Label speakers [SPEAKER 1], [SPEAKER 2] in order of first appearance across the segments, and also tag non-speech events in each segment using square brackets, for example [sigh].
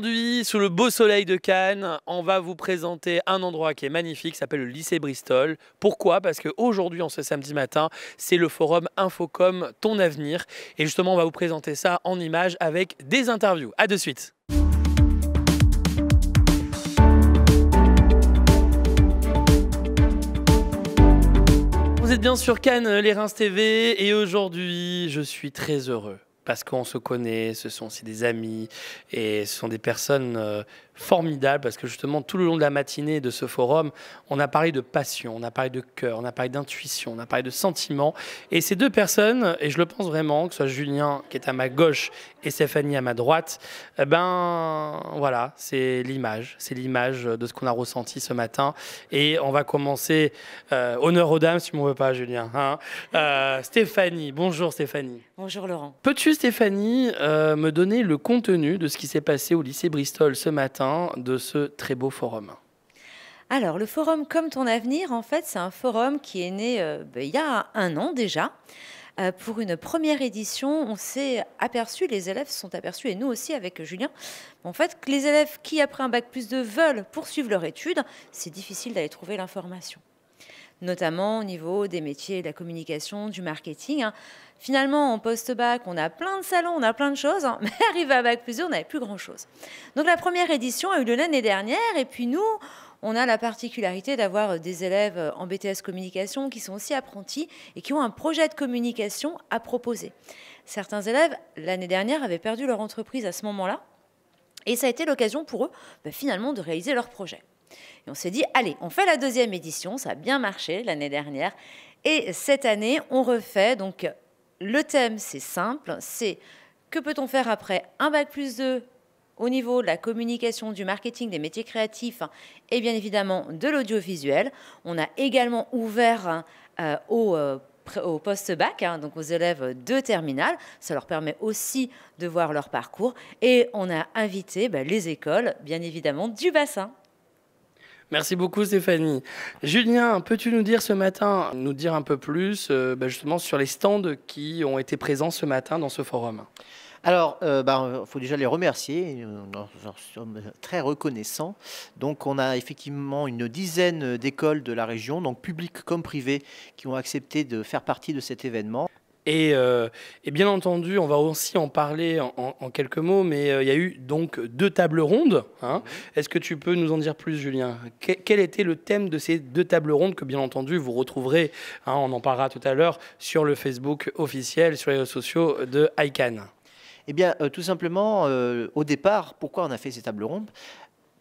[SPEAKER 1] Aujourd'hui, sous le beau soleil de Cannes, on va vous présenter un endroit qui est magnifique, s'appelle le lycée Bristol. Pourquoi Parce qu'aujourd'hui, en ce samedi matin, c'est le forum Infocom Ton Avenir. Et justement, on va vous présenter ça en images avec des interviews. A de suite Vous êtes bien sur Cannes, les Reims TV, et aujourd'hui, je suis très heureux parce qu'on se connaît, ce sont aussi des amis et ce sont des personnes euh, formidable parce que justement, tout le long de la matinée de ce forum, on a parlé de passion, on a parlé de cœur, on a parlé d'intuition, on a parlé de sentiments. Et ces deux personnes, et je le pense vraiment, que ce soit Julien qui est à ma gauche et Stéphanie à ma droite, eh ben voilà, c'est l'image, c'est l'image de ce qu'on a ressenti ce matin. Et on va commencer, euh, honneur aux dames si on ne veut pas Julien. Hein. Euh, Stéphanie, bonjour Stéphanie. Bonjour Laurent. Peux-tu Stéphanie euh, me donner le contenu de ce qui s'est passé au lycée Bristol ce matin de ce très beau forum
[SPEAKER 2] Alors, le forum Comme ton avenir, en fait, c'est un forum qui est né euh, ben, il y a un an déjà. Euh, pour une première édition, on s'est aperçu, les élèves se sont aperçus, et nous aussi avec Julien, en fait, que les élèves qui, après un bac plus 2, veulent poursuivre leur étude, c'est difficile d'aller trouver l'information notamment au niveau des métiers de la communication, du marketing. Hein. Finalement, en post-bac, on a plein de salons, on a plein de choses, hein, [laughs] mais arrivé à bac plus on n'avait plus grand-chose. Donc la première édition a eu lieu l'année dernière, et puis nous, on a la particularité d'avoir des élèves en BTS communication qui sont aussi apprentis et qui ont un projet de communication à proposer. Certains élèves, l'année dernière, avaient perdu leur entreprise à ce moment-là, et ça a été l'occasion pour eux, bah, finalement, de réaliser leur projet on s'est dit, allez, on fait la deuxième édition, ça a bien marché l'année dernière. Et cette année, on refait. Donc, le thème, c'est simple, c'est que peut-on faire après un bac plus 2 au niveau de la communication, du marketing, des métiers créatifs et bien évidemment de l'audiovisuel. On a également ouvert euh, euh, au post-bac, hein, donc aux élèves de terminale. Ça leur permet aussi de voir leur parcours. Et on a invité bah, les écoles, bien évidemment, du bassin.
[SPEAKER 1] Merci beaucoup Stéphanie. Julien, peux-tu nous dire ce matin, nous dire un peu plus euh, bah, justement sur les stands qui ont été présents ce matin dans
[SPEAKER 3] ce forum alors, il euh, bah, euh, faut déjà les remercier, nous sommes très reconnaissants. Donc, on a effectivement une dizaine d'écoles de la région, donc publiques comme privées, qui ont accepté de faire partie de cet événement. Euh, et, bien entendu,
[SPEAKER 1] on va aussi en parler en, quelques mots, mais euh, il y a eu donc deux tables rondes. Hein. Mm-hmm. Est-ce que tu peux nous en dire plus, Julien Quel était le thème de ces deux tables rondes que, bien entendu, vous retrouverez, hein, on en parlera tout à l'heure, sur le Facebook officiel, sur les réseaux sociaux de
[SPEAKER 3] ICANN Eh bien, euh, tout simplement, au départ, pourquoi on a fait ces tables rondes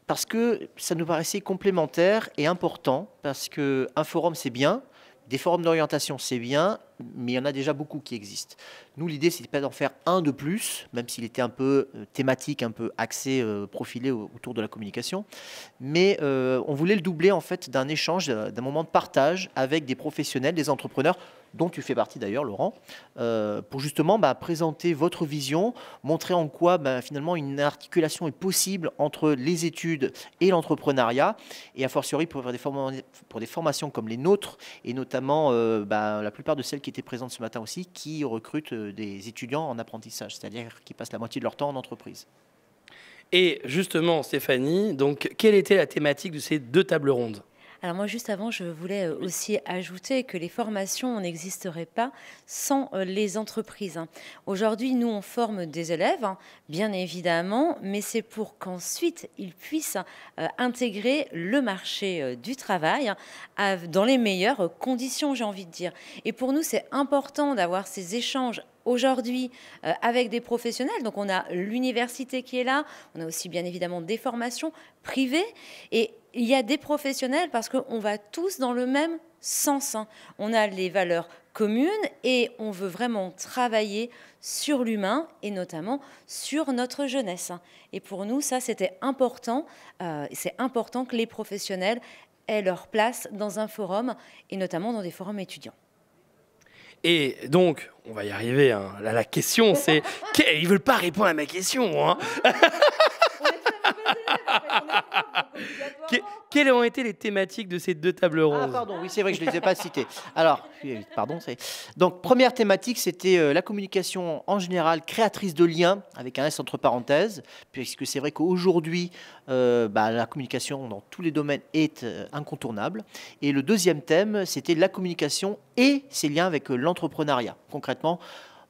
[SPEAKER 3] parce que ça nous paraissait complémentaire et important, parce qu'un forum c'est bien, des forums d'orientation, c'est bien, mais il y en a déjà beaucoup qui existent. Nous, l'idée, n'était pas d'en faire un de plus, même s'il était un peu euh, thématique, un peu axé, euh, profilé autour de la communication. Mais euh, on voulait le doubler, en fait, d'un échange, d'un moment de partage avec des professionnels, des entrepreneurs dont tu fais partie d'ailleurs, Laurent, euh, pour justement bah, présenter votre vision, montrer en quoi bah, finalement une articulation est possible entre les études et l'entrepreneuriat, et a fortiori pour des, formations comme les nôtres, et notamment euh, bah, la plupart de celles qui étaient présentes ce matin aussi, qui recrutent euh, des étudiants en apprentissage, c'est-à-dire qui passent la moitié de leur temps en entreprise.
[SPEAKER 1] Et justement, Stéphanie, donc, quelle était la thématique de ces deux tables rondes
[SPEAKER 2] alors moi, juste avant, je voulais euh, aussi ajouter que les formations n'existeraient pas sans euh, les entreprises. Hein. Aujourd'hui, nous, on forme des élèves, hein, bien évidemment, mais c'est pour qu'ensuite, ils puissent euh, intégrer le marché du travail hein, dans les meilleures conditions, j'ai envie de dire. Et pour nous, c'est important d'avoir ces échanges aujourd'hui euh, avec des professionnels. Donc on a l'université qui est là, on a aussi bien évidemment des formations privées et il y a des professionnels parce qu'on va tous dans le même sens. Hein. On a les valeurs communes et on veut vraiment travailler sur l'humain et notamment sur notre jeunesse. Hein. Et pour nous, ça, c'était important. Euh, c'est important que les professionnels aient leur place dans un forum et notamment dans des forums étudiants.
[SPEAKER 1] Et donc, on va y arriver. Hein. la question, c'est. [laughs] Ils veulent pas répondre à ma question, hein. [laughs]
[SPEAKER 3] Quelles ont été les thématiques de ces deux tables ah, rondes Ah, pardon, oui, c'est vrai que je ne les ai pas citées. Alors, pardon, c'est. Donc, première thématique, c'était euh, la communication en général créatrice de liens, avec un S entre parenthèses, puisque c'est vrai qu'aujourd'hui, euh, bah, la communication dans tous les domaines est euh, incontournable. Et le deuxième thème, c'était la communication et ses liens avec l'entrepreneuriat. Concrètement,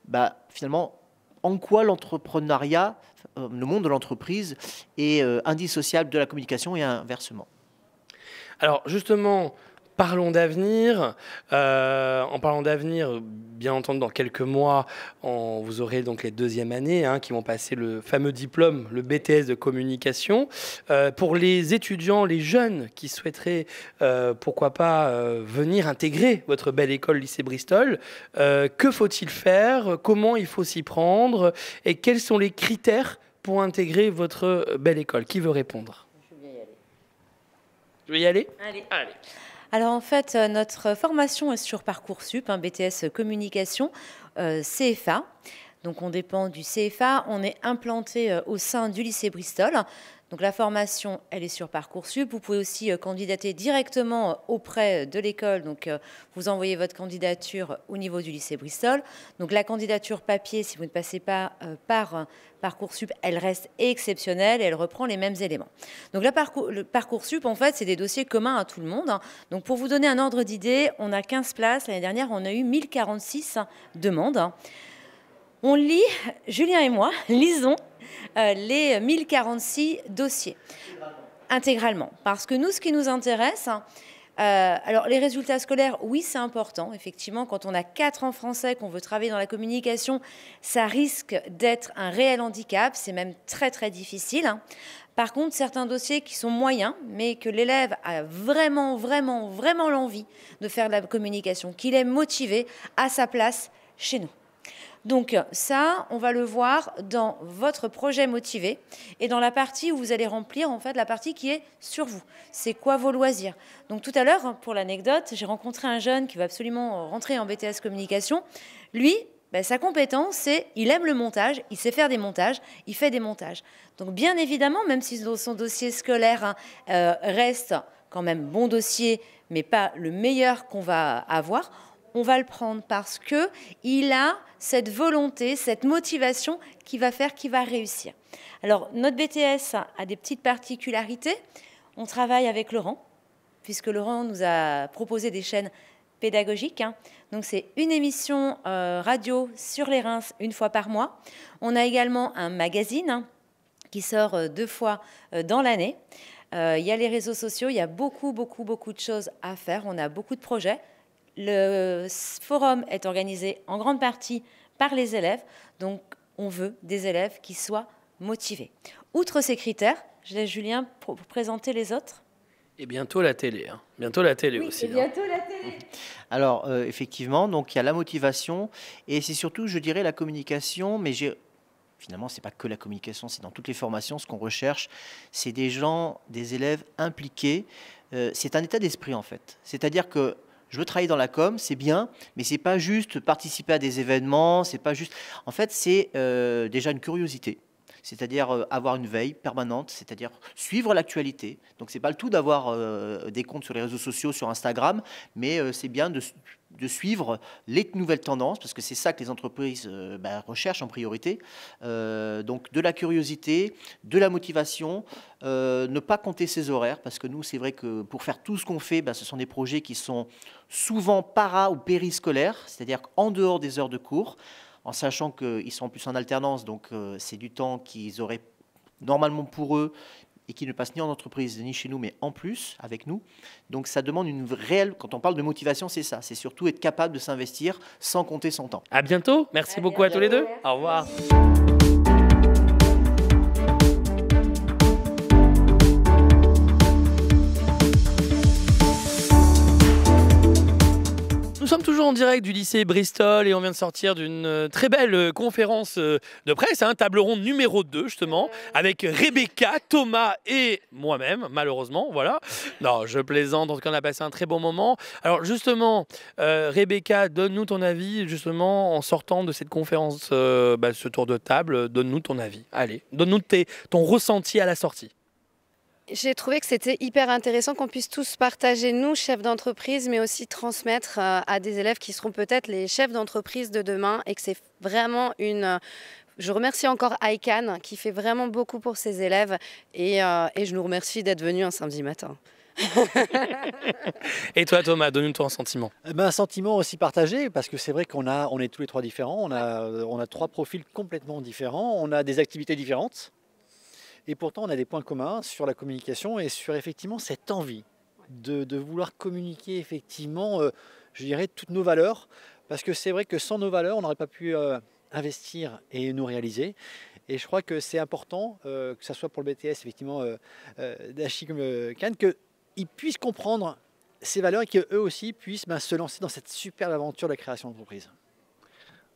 [SPEAKER 3] bah, finalement, en quoi l'entrepreneuriat, le monde de l'entreprise, est indissociable de la communication et inversement. Alors justement, Parlons d'avenir.
[SPEAKER 1] Euh, en parlant d'avenir, bien entendu, dans quelques mois, vous aurez donc les deuxièmes années hein, qui vont passer le fameux diplôme, le BTS de communication. Euh, pour les étudiants, les jeunes qui souhaiteraient, euh, pourquoi pas, venir intégrer votre belle école lycée Bristol, que faut-il faire Comment il faut s'y prendre Et quels sont les critères pour intégrer votre belle école Qui veut répondre je veux y aller Allez. Allez.
[SPEAKER 2] Alors en fait, euh, notre formation est sur Parcoursup, hein, BTS Communication, euh, CFA. Donc on dépend du CFA, on est implanté euh, au sein du lycée Bristol. Donc la formation, elle est sur Parcoursup. Vous pouvez aussi euh, candidater directement euh, auprès de l'école. Donc euh, vous envoyez votre candidature au niveau du lycée Bristol. Donc la candidature papier, si vous ne passez pas par Parcoursup, elle reste exceptionnelle et elle reprend les mêmes éléments. Donc Parcoursup, en fait, c'est des dossiers communs à tout le monde. Hein. Donc pour vous donner un ordre d'idée, on a 15 places. L'année dernière, on a eu 1046 demandes. Hein on lit, Julien et moi, [laughs] lisons euh, les 1046 dossiers. Intégralement. Parce que nous, ce qui nous intéresse, hein, euh, alors les résultats scolaires, oui, c'est important. Effectivement, quand on a quatre ans français, qu'on veut travailler dans la communication, ça risque d'être un réel handicap. C'est même très très difficile. Hein. Par contre, certains dossiers qui sont moyens, mais que l'élève a vraiment, vraiment, vraiment l'envie de faire de la communication, qu'il est motivé à sa place chez nous. Donc ça, on va le voir dans votre projet motivé et dans la partie où vous allez remplir en fait la partie qui est sur vous. C'est quoi vos loisirs Donc tout à l'heure, pour l'anecdote, j'ai rencontré un jeune qui va absolument rentrer en BTS communication. Lui, ben, sa compétence, c'est il aime le montage, il sait faire des montages, il fait des montages. Donc bien évidemment, même si son dossier scolaire hein, euh, reste quand même bon dossier, mais pas le meilleur qu'on va avoir, on va le prendre parce que il a cette volonté, cette motivation qui va faire qu'il va réussir. Alors notre BTS a des petites particularités. On travaille avec Laurent, puisque Laurent nous a proposé des chaînes pédagogiques. Hein. Donc c'est une émission euh, radio sur les Reims une fois par mois. On a également un magazine hein, qui sort euh, deux fois euh, dans l'année. Il y a les réseaux sociaux, il y a beaucoup, beaucoup, beaucoup de choses à faire. On a beaucoup de projets. Le forum est organisé en grande partie par les élèves, donc on veut des élèves qui soient motivés. Outre ces critères, je laisse Julien pour présenter les autres.
[SPEAKER 3] Et bientôt la télé, hein. bientôt la télé aussi. Hein.
[SPEAKER 2] bientôt la télé.
[SPEAKER 3] [laughs] Alors euh, effectivement, donc il y a la motivation et c'est surtout, je dirais, la communication. Mais j'ai finalement, c'est pas que la communication, c'est dans toutes les formations ce qu'on recherche, c'est des gens, des élèves impliqués. Euh, c'est un état d'esprit en fait. C'est-à-dire que je veux travailler dans la com, c'est bien, mais c'est pas juste participer à des événements, c'est pas juste. En fait, c'est euh, déjà une curiosité c'est-à-dire euh, avoir une veille permanente, c'est-à-dire suivre l'actualité. Donc c'est pas le tout d'avoir euh, des comptes sur les réseaux sociaux, sur Instagram, mais c'est bien de de suivre les nouvelles tendances, parce que c'est ça que les entreprises euh, bah, recherchent en priorité. Euh, donc de la curiosité, de la motivation, euh, ne pas compter ses horaires, parce que nous, c'est vrai que pour faire tout ce qu'on fait, bah, ce sont des projets qui sont souvent para ou périscolaires, c'est-à-dire en dehors des heures de cours, en sachant qu'ils sont plus en alternance, donc c'est du temps qu'ils auraient normalement pour eux, et qui ne passe ni en entreprise ni chez nous, mais en plus avec nous. Donc ça demande une réelle, quand on parle de motivation, c'est ça, c'est surtout être capable de s'investir sans compter son temps. À bientôt, merci beaucoup à, tous les deux, au revoir.
[SPEAKER 1] en direct du lycée Bristol et on vient de sortir d'une euh, très belle euh, conférence euh, de presse, un hein, table ronde numéro 2 justement, avec Rebecca, Thomas et moi-même, malheureusement, voilà. Non, je plaisante, en tout cas on a passé un très bon moment. Alors justement, Rebecca, donne-nous ton avis justement en sortant de cette conférence, bah, ce tour de table, donne-nous ton avis. Allez, donne-nous ton ressenti à la sortie.
[SPEAKER 4] J'ai trouvé que c'était hyper intéressant qu'on puisse tous partager, nous, chefs d'entreprise, mais aussi transmettre euh, à des élèves qui seront peut-être les chefs d'entreprise de demain et que c'est vraiment une... Euh, je remercie encore ICANN qui fait vraiment beaucoup pour ses élèves et, euh, et je nous remercie d'être venus un samedi matin.
[SPEAKER 5] [laughs]
[SPEAKER 1] et toi Thomas, donne-nous
[SPEAKER 5] un sentiment. Eh ben, un sentiment aussi partagé parce que c'est vrai qu'on a, on est tous les trois différents, on a, on a trois profils complètement différents, on a des activités différentes. Et pourtant, on a des points communs sur la communication et sur effectivement cette envie de, vouloir communiquer effectivement, euh, je dirais, toutes nos valeurs. Parce que c'est vrai que sans nos valeurs, on n'aurait pas pu euh, investir et nous réaliser. Et je crois que c'est important, euh, que ce soit pour le BTS, effectivement, d'Achim Khan, qu'ils puissent comprendre ces valeurs et qu'eux aussi puissent ben, se lancer dans cette superbe aventure de la création d'entreprise.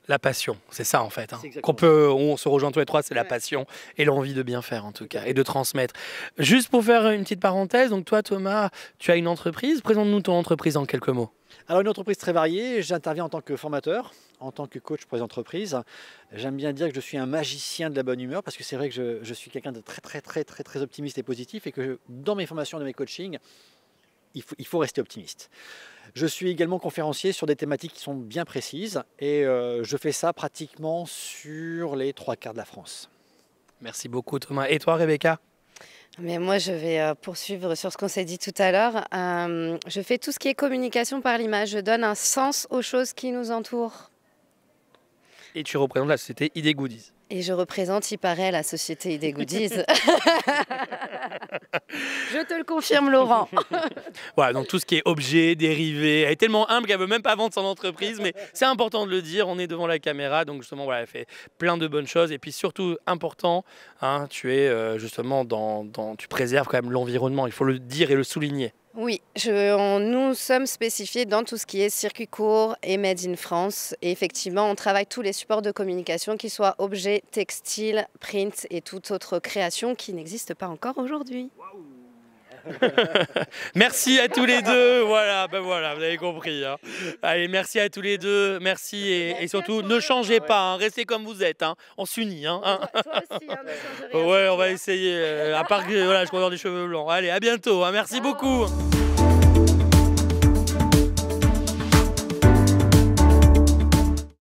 [SPEAKER 1] La passion, c'est ça en fait. Hein. Qu'on peut, on se rejoint tous les trois, c'est la passion et l'envie de bien faire en tout cas et de transmettre. Juste pour faire une petite parenthèse, donc toi Thomas, tu as une entreprise. Présente-nous ton entreprise en quelques mots.
[SPEAKER 5] Alors une entreprise très variée. J'interviens en tant que formateur, en tant que coach pour les entreprises. J'aime bien dire que je suis un magicien de la bonne humeur parce que c'est vrai que je, suis quelqu'un de très très très très très optimiste et positif et que dans mes formations, dans mes coachings, il faut, il faut rester optimiste. Je suis également conférencier sur des thématiques qui sont bien précises et euh, je fais ça pratiquement sur les trois quarts de la France. Merci beaucoup Thomas. Et toi Rebecca
[SPEAKER 4] mais moi, je vais euh, poursuivre sur ce qu'on s'est dit tout à l'heure. Euh, je fais tout ce qui est communication par l'image. Je donne un sens aux choses qui nous entourent.
[SPEAKER 1] Et tu représentes la société ID Goodies.
[SPEAKER 4] Et je représente, il paraît, la société des goodies. [laughs] je te le confirme, Laurent.
[SPEAKER 1] [laughs] voilà, donc tout ce qui est objet, dérivé. Elle est tellement humble qu'elle ne veut même pas vendre son entreprise, mais c'est important de le dire. On est devant la caméra, donc justement, voilà, elle fait plein de bonnes choses. Et puis surtout, important, hein, tu es euh, justement dans. Tu préserves quand même l'environnement. Il faut le dire et le souligner.
[SPEAKER 4] Oui, nous sommes spécifiés dans tout ce qui est circuit court et Made in France. Et effectivement, on travaille tous les supports de communication, qu'ils soient objets, textiles, print et toute autre création qui n'existe pas encore aujourd'hui.
[SPEAKER 1] [laughs] merci à tous les deux. Voilà, ben voilà, vous avez compris. Hein. Allez, merci à tous les deux. Merci et, surtout, ne changez pas. Hein. Restez comme vous êtes. Hein. On s'unit. ouais, on va essayer. Euh, à part je crois avoir des cheveux blancs. Allez, à bientôt. Merci beaucoup.